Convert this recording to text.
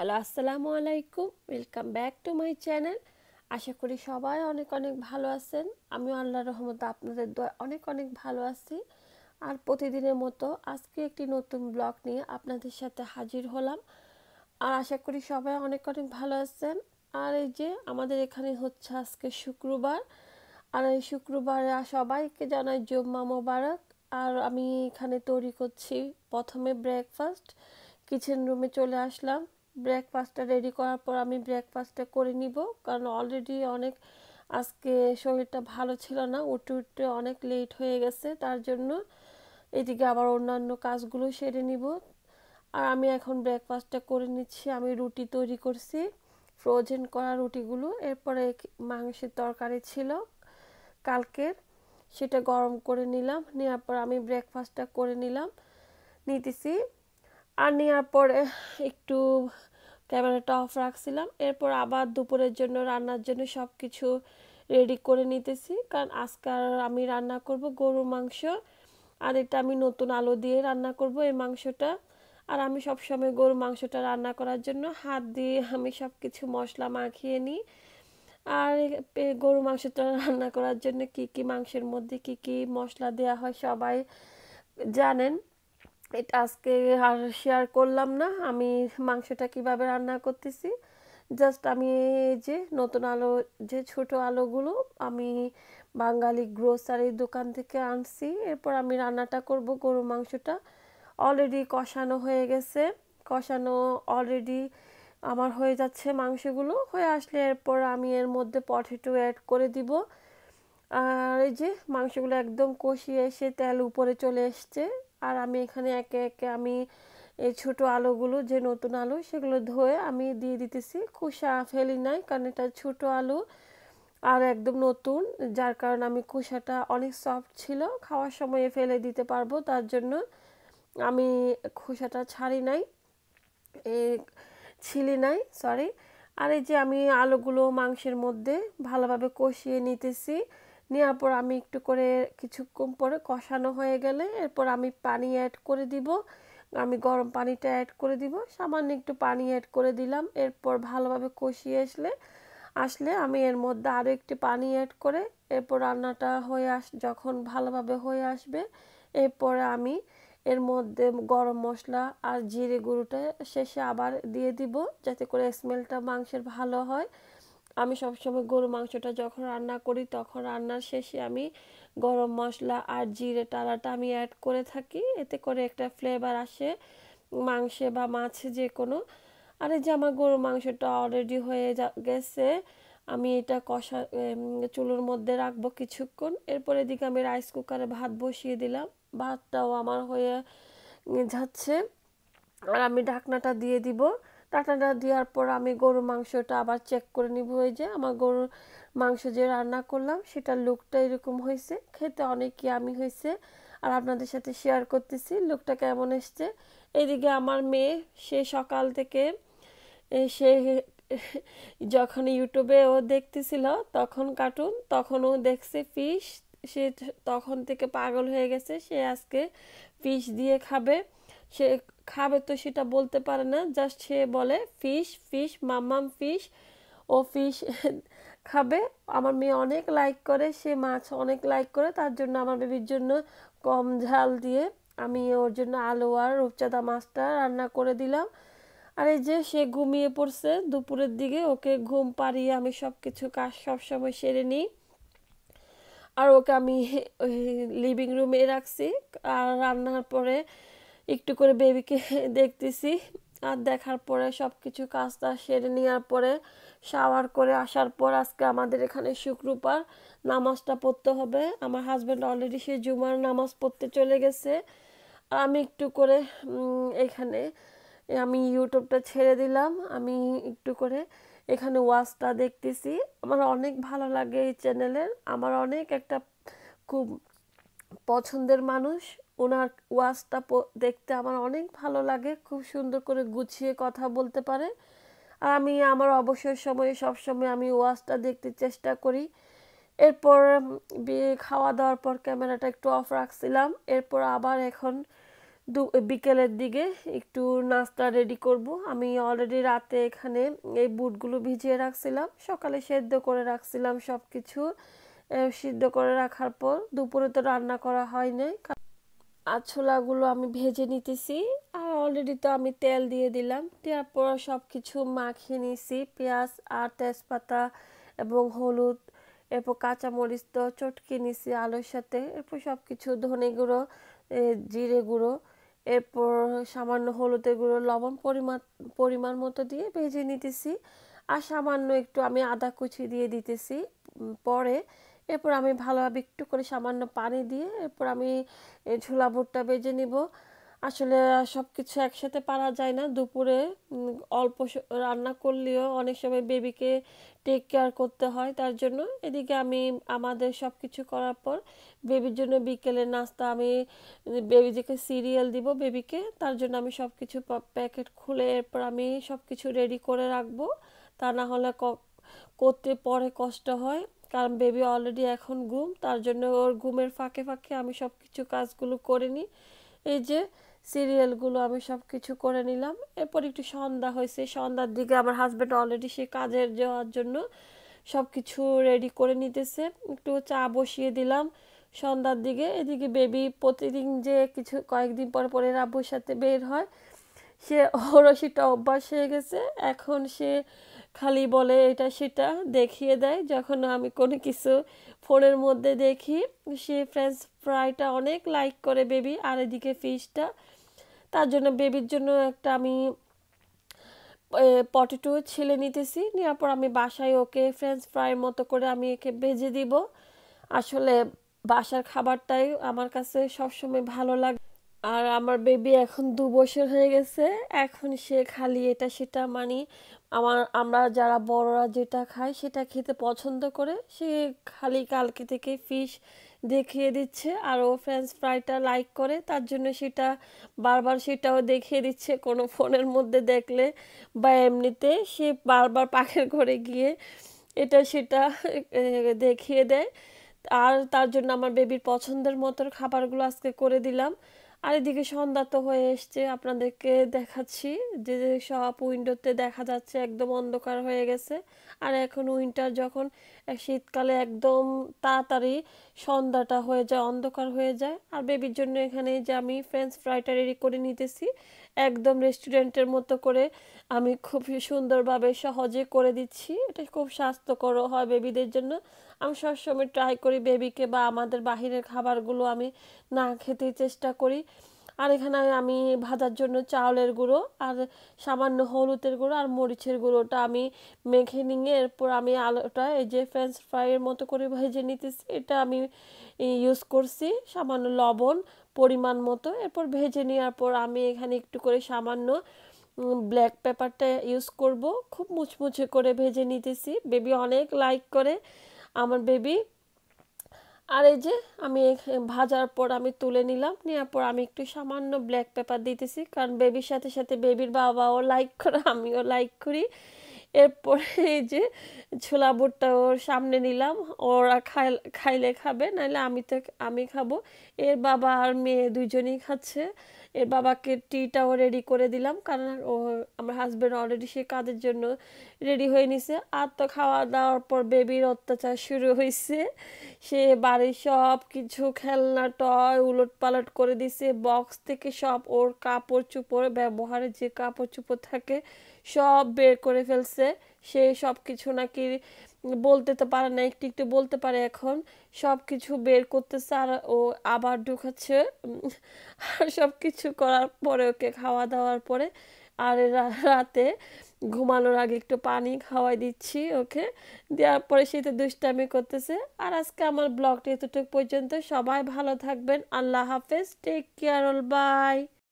hello আসসালামু আলাইকুম welcome back to my channel আশা করি সবাই অনেক অনেক ভালো আছেন আমি আল্লাহ রহমত আপনাদের দোয়া অনেক অনেক ভালো আছি আর প্রতিদিনের মতো আজকে একটি নতুন ব্লগ নিয়ে আপনাদের সাথে হাজির হলাম আর আশা করি সবাই অনেক অনেক ভালো আছেন আর এই যে আমাদের এখানে হচ্ছে আজকে শুক্রবার আর এই শুক্রবারে সবাইকে জানাই জম্মা মোবারক আর আমি এখানে তৈরি করছি প্রথমে ব্রেকফাস্ট কিচেন রুমে চলে আসলাম ব্রেকফাস্টটা রেডি করার পর আমি ব্রেকফাস্টটা করে নিব কারণ অলরেডি অনেক আজকে শরীরটা ভালো ছিল না উঠতে উঠতে অনেক লেট হয়ে গেছে তার জন্য এদিকে আবার অন্যান্য কাজগুলো সেরে নিব আর আমি এখন ব্রেকফাস্টটা করে নিচ্ছি আমি রুটি তৈরি করছি ফ্রোজেন করা রুটিগুলো এরপরে মাংসের তরকারি ছিল কালকের সেটা গরম করে নিলাম নেওয়ার পর আমি ব্রেকফাস্টটা করে নিলাম নিতেছি আর নেওয়ার পরে একটু ক্যামেরাটা অফ রাখছিলাম এরপর আবার দুপুরের জন্য রান্নার জন্য সব কিছু রেডি করে নিতেছি কারণ আজকাল আমি রান্না করব গরুর মাংস আর এটা আমি নতুন আলো দিয়ে রান্না করব এই মাংসটা আর আমি সবসময় গরুর মাংসটা রান্না করার জন্য হাত দিয়ে আমি সব কিছু মশলা মাখিয়ে নিই আর গরু মাংসটা রান্না করার জন্য কি কি মাংসের মধ্যে কি কি মশলা দেওয়া হয় সবাই জানেন এটা আজকে আর শেয়ার করলাম না আমি মাংসটা কিভাবে রান্না করতেছি জাস্ট আমি যে নতুন আলো যে ছোট আলোগুলো আমি বাঙালি গ্রোসারির দোকান থেকে আনছি এরপর আমি রান্নাটা করব গরু মাংসটা অলরেডি কষানো হয়ে গেছে কষানো অলরেডি আমার হয়ে যাচ্ছে মাংসগুলো হয়ে আসলে এরপর আমি এর মধ্যে পটেটো অ্যাড করে দিব আর এই যে মাংসগুলো একদম কষিয়ে এসে তেল উপরে চলে এসছে আর আমি এখানে একে একে আমি এই ছোট আলুগুলো যে নতুন আলু সেগুলো ধুয়ে আমি দিয়ে দিতেছি কুসা ফেলি নাই কারণ এটা ছোট আলু আর একদম নতুন যার কারণে আমি কুসাটা অনেক সফট ছিল খাওয়ার সময়ে ফেলে দিতে পারবো তার জন্য আমি খোসাটা ছাড়ি নাই এ ছিলি নাই সরি আর এই যে আমি আলুগুলো মাংসের মধ্যে ভালোভাবে কষিয়ে নিতেছি নেওয়ার পর আমি একটু করে কিছুক্ষণ পরে কষানো হয়ে গেলে এরপর আমি পানি অ্যাড করে দিব আমি গরম পানিটা অ্যাড করে দিব সামান্য একটু পানি অ্যাড করে দিলাম এরপর ভালোভাবে কষিয়ে আসলে আসলে আমি এর মধ্যে আরও একটি পানি অ্যাড করে এরপর রান্নাটা হয়ে আস যখন ভালোভাবে হয়ে আসবে এরপরে আমি এর মধ্যে গরম মশলা আর জিরে গুঁড়োটা শেষে আবার দিয়ে দিব যাতে করে স্মেলটা মাংসের ভালো হয় আমি সবসময় গরু মাংসটা যখন রান্না করি তখন রান্নার শেষে আমি গরম মশলা আর জিরে টালাটা আমি অ্যাড করে থাকি এতে করে একটা ফ্লেভার আসে মাংসে বা মাছে যে কোনো আর এই যে আমার গরু মাংসটা অলরেডি হয়ে গেছে আমি এটা কষা চুলোর মধ্যে রাখবো কিছুক্ষণ এরপর এদিকে আমি রাইস কুকারে ভাত বসিয়ে দিলাম ভাতটাও আমার হয়ে যাচ্ছে আর আমি ঢাকনাটা দিয়ে দিব টাটাটা দেওয়ার পর আমি গরুর মাংসটা আবার চেক করে নিব ওই যে আমার গরুর মাংস যে রান্না করলাম সেটা লুকটা এরকম হয়েছে খেতে অনেকই আমি হয়েছে আর আপনাদের সাথে শেয়ার করতেছি লুকটা কেমন এসছে এদিকে আমার মেয়ে সে সকাল থেকে সে যখন ইউটিউবে ও দেখতেছিল তখন কার্টুন তখন ও দেখছে ফিশ সে তখন থেকে পাগল হয়ে গেছে সে আজকে ফিশ দিয়ে খাবে সে খাবে তো সেটা বলতে পারে না জাস্ট সে বলে ফিশ ফিশ মামাম ফিশ ও ফিশ খাবে আমার মেয়ে অনেক লাইক করে সে মাছ অনেক লাইক করে তার জন্য আমার বেবির জন্য কম ঝাল দিয়ে আমি ওর জন্য আলু আর রূপচাঁদা মাছটা রান্না করে দিলাম আর এই যে সে ঘুমিয়ে পড়ছে দুপুরের দিকে ওকে ঘুম পাড়িয়ে আমি সব কিছু কাজ সবসময় সেরে নিই আর ওকে আমি লিভিং রুমে রাখছি আর রান্নার পরে একটু করে বেবিকে দেখতেছি আর দেখার পরে সব কিছু কাজ টাজ সেরে নেওয়ার পরে শাওয়ার করে আসার পর আজকে আমাদের এখানে শুক্রবার নামাজটা পড়তে হবে আমার হাজব্যান্ড অলরেডি সে জুমার নামাজ পড়তে চলে গেছে আর আমি একটু করে এখানে আমি ইউটিউবটা ছেড়ে দিলাম আমি একটু করে এখানে ওয়াজটা দেখতেছি আমার অনেক ভালো লাগে এই চ্যানেলের আমার অনেক একটা খুব পছন্দের মানুষ ওনার ওয়াজটা দেখতে আমার অনেক ভালো লাগে খুব সুন্দর করে গুছিয়ে কথা বলতে পারে আর আমি আমার অবসর সময়ে সবসময় আমি ওয়াজটা দেখতে চেষ্টা করি এরপর বিয়ে খাওয়া দাওয়ার পর ক্যামেরাটা একটু অফ রাখছিলাম এরপর আবার এখন দু বিকেলের দিকে একটু নাস্তা রেডি করব আমি অলরেডি রাতে এখানে এই বুটগুলো ভিজিয়ে রাখছিলাম সকালে সেদ্ধ করে রাখছিলাম সব কিছু সিদ্ধ করে রাখার পর দুপুরে তো রান্না করা হয় নাই আছলাগুলো আমি ভেজে নিতেছি আর অলরেডি তো আমি তেল দিয়ে দিলাম দেওয়ার পর সব কিছু মাখিয়ে নিয়েছি পেঁয়াজ আর তেজপাতা এবং হলুদ এরপর কাঁচামরিচ তো চটকে নিছি আলুর সাথে এরপর সব কিছু ধনে গুঁড়ো জিরে গুঁড়ো এরপর সামান্য হলুদের গুঁড়ো লবণ পরিমাণ পরিমাণ মতো দিয়ে ভেজে নিতেছি আর সামান্য একটু আমি আদা কুচি দিয়ে দিতেছি পরে এরপর আমি ভালোভাবে একটু করে সামান্য পানি দিয়ে এরপর আমি ঝোলা ভুট্টা বেজে নিব আসলে সব কিছু একসাথে পারা যায় না দুপুরে অল্প রান্না করলেও অনেক সময় বেবিকে টেক কেয়ার করতে হয় তার জন্য এদিকে আমি আমাদের সব কিছু করার পর বেবির জন্য বিকেলে নাস্তা আমি বেবিকে সিরিয়াল দিব বেবিকে তার জন্য আমি সব কিছু প্যাকেট খুলে এরপর আমি সব কিছু রেডি করে রাখবো তা না হলে করতে পরে কষ্ট হয় কারণ বেবি অলরেডি এখন ঘুম তার জন্য ওর ঘুমের ফাঁকে ফাঁকে আমি সব কিছু কাজগুলো করে নিই এই যে সিরিয়ালগুলো আমি সব কিছু করে নিলাম এরপর একটু সন্ধ্যা হয়েছে সন্ধ্যার দিকে আমার হাজব্যান্ড অলরেডি সে কাজের যাওয়ার জন্য সব কিছু রেডি করে নিতেছে একটু চা বসিয়ে দিলাম সন্ধ্যার দিকে এদিকে বেবি প্রতিদিন যে কিছু কয়েকদিন পর পরে রাব্বুর সাথে বের হয় সে ওরও সেটা অভ্যাস হয়ে গেছে এখন সে খালি বলে এটা সেটা দেখিয়ে দেয় যখন আমি কোনো কিছু ফোনের মধ্যে দেখি সে ফ্রেঞ্চ ফ্রাইটা অনেক লাইক করে বেবি আর এদিকে ফিশটা তার জন্য বেবির জন্য একটা আমি পটেটো ছেলে নিতেছি নেওয়ার পর আমি বাসায় ওকে ফ্রেঞ্চ ফ্রাইয়ের মতো করে আমি একে ভেজে দিব আসলে বাসার খাবারটাই আমার কাছে সবসময় ভালো লাগে আর আমার বেবি এখন দু বছর হয়ে গেছে এখন সে খালি এটা সেটা মানে আমার আমরা যারা বড়রা যেটা খাই সেটা খেতে পছন্দ করে সে খালি কালকে থেকে ফিশ দেখিয়ে দিচ্ছে আর ও ফ্রেঞ্চ ফ্রাইটা লাইক করে তার জন্য সেটা বারবার সেটাও দেখিয়ে দিচ্ছে কোনো ফোনের মধ্যে দেখলে বা এমনিতে সে বারবার পাখের ঘরে গিয়ে এটা সেটা দেখিয়ে দেয় আর তার জন্য আমার বেবির পছন্দের মতো খাবারগুলো আজকে করে দিলাম আর এদিকে সন্ধ্যা তো হয়ে এসছে আপনাদেরকে দেখাচ্ছি যে সব উইন্ডোতে দেখা যাচ্ছে একদম অন্ধকার হয়ে গেছে আর এখন উইন্টার যখন শীতকালে একদম তাড়াতাড়ি সন্ধ্যাটা হয়ে যায় অন্ধকার হয়ে যায় আর বেবির জন্য এখানে যে আমি ফ্রেঞ্চ ফ্রাইটা রেডি করে নিতেছি একদম রেস্টুরেন্টের মতো করে আমি খুব সুন্দরভাবে সহজে করে দিচ্ছি এটা খুব স্বাস্থ্যকর হয় বেবিদের জন্য আমি সবসময় ট্রাই করি বেবিকে বা আমাদের বাহিরের খাবারগুলো আমি না খেতে চেষ্টা করি আর এখানে আমি ভাজার জন্য চাউলের গুঁড়ো আর সামান্য হলুদের গুঁড়ো আর মরিচের গুঁড়োটা আমি মেখে নিয়ে এরপর আমি আলুটা এই যে ফ্রেঞ্চ ফ্রাইয়ের মতো করে ভেজে নিতেছি এটা আমি ইউজ করছি সামান্য লবণ পরিমাণ মতো এরপর ভেজে নেওয়ার পর আমি এখানে একটু করে সামান্য ব্ল্যাক পেপারটা ইউজ করব খুব মুচমুচে করে ভেজে নিতেছি বেবি অনেক লাইক করে আমার বেবি আর এই যে আমি ভাজার পর আমি তুলে নিলাম নেওয়ার পর আমি একটু সামান্য ব্ল্যাক পেপার দিতেছি কারণ বেবির সাথে সাথে বেবির বাবাও লাইক করে আমিও লাইক করি এরপরে এই যে ছোলা ভুট্টা ওর সামনে নিলাম ওরা খাই খাইলে খাবে নাহলে আমি তো আমি খাবো এর বাবা আর মেয়ে দুজনেই খাচ্ছে এর বাবাকে টিটাও রেডি করে দিলাম কারণ ও আমার হাজব্যান্ড অলরেডি সে কাজের জন্য রেডি হয়ে নিছে আর তো খাওয়া দাওয়ার পর বেবির অত্যাচার শুরু হয়েছে সে বাড়ির সব কিছু খেলনা টয় উলট পালট করে দিছে বক্স থেকে সব ওর কাপড় চুপড় ব্যবহারে যে কাপড় চুপড় থাকে সব বের করে ফেলছে সে সব কিছু নাকি বলতে তো পারে না একটু একটু বলতে পারে এখন সব কিছু বের করতেছে আর ও আবার ঢুকাচ্ছে আর সব কিছু করার পরে ওকে খাওয়া দাওয়ার পরে আর রাতে ঘুমানোর আগে একটু পানি খাওয়াই দিচ্ছি ওকে দেওয়ার পরে সে তো দুষ্টামি করতেছে আর আজকে আমার ব্লগটি এতটুকু পর্যন্ত সবাই ভালো থাকবেন আল্লাহ হাফেজ টেক কেয়ার অল বাই